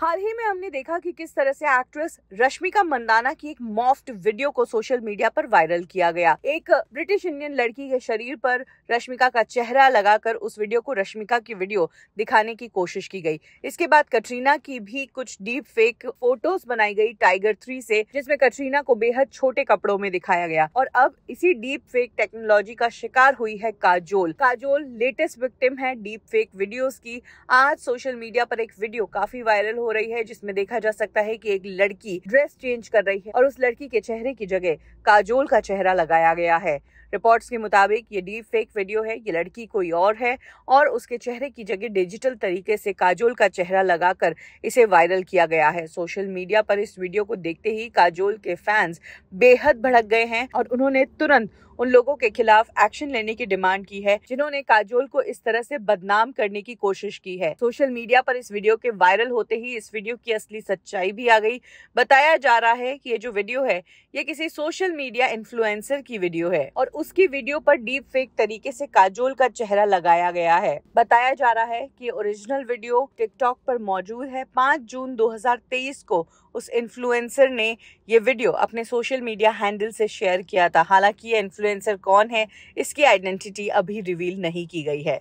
हाल ही में हमने देखा कि किस तरह से एक्ट्रेस रश्मिका मंदाना की एक मॉफ्ट वीडियो को सोशल मीडिया पर वायरल किया गया एक ब्रिटिश इंडियन लड़की के शरीर पर रश्मिका का चेहरा लगाकर उस वीडियो को रश्मिका की वीडियो दिखाने की कोशिश की गई इसके बाद कटरीना की भी कुछ डीप फेक फोटोज बनाई गई टाइगर थ्री से जिसमे कटरीना को बेहद छोटे कपड़ों में दिखाया गया और अब इसी डीप फेक टेक्नोलॉजी का शिकार हुई है काजोल काजोल लेटेस्ट विक्टिम है डीप फेक वीडियोज की आज सोशल मीडिया पर एक वीडियो काफी वायरल हो रही है जिसमें देखा जा सकता है कि एक लड़की ड्रेस चेंज कर रही है और उस लड़की के चेहरे की जगह काजोल का चेहरा लगाया गया है रिपोर्ट्स के मुताबिक ये डीप फेक वीडियो है ये लड़की कोई और है और उसके चेहरे की जगह डिजिटल तरीके से काजोल का चेहरा लगाकर इसे वायरल किया गया है सोशल मीडिया पर इस वीडियो को देखते ही काजोल के फैंस बेहद भड़क गए हैं और उन्होंने तुरंत उन लोगों के खिलाफ एक्शन लेने की डिमांड की है जिन्होंने काजोल को इस तरह से बदनाम करने की कोशिश की है सोशल मीडिया पर इस वीडियो के वायरल होते ही गई इस वीडियो की असली सच्चाई भी आ गई बताया जा रहा है कि ये जो वीडियो है ये किसी सोशल मीडिया इन्फ्लुएंसर की वीडियो है और उसकी वीडियो पर डीप फेक तरीके से काजोल का चेहरा लगाया गया है बताया जा रहा है कि ओरिजिनल वीडियो टिकटॉक पर मौजूद है पाँच जून 2023 को उस इन्फ्लुएंसर ने ये वीडियो अपने सोशल मीडिया हैंडल से शेयर किया था हालांकि ये इन्फ्लुएंसर कौन है इसकी आइडेंटिटी अभी रिवील नहीं की गई है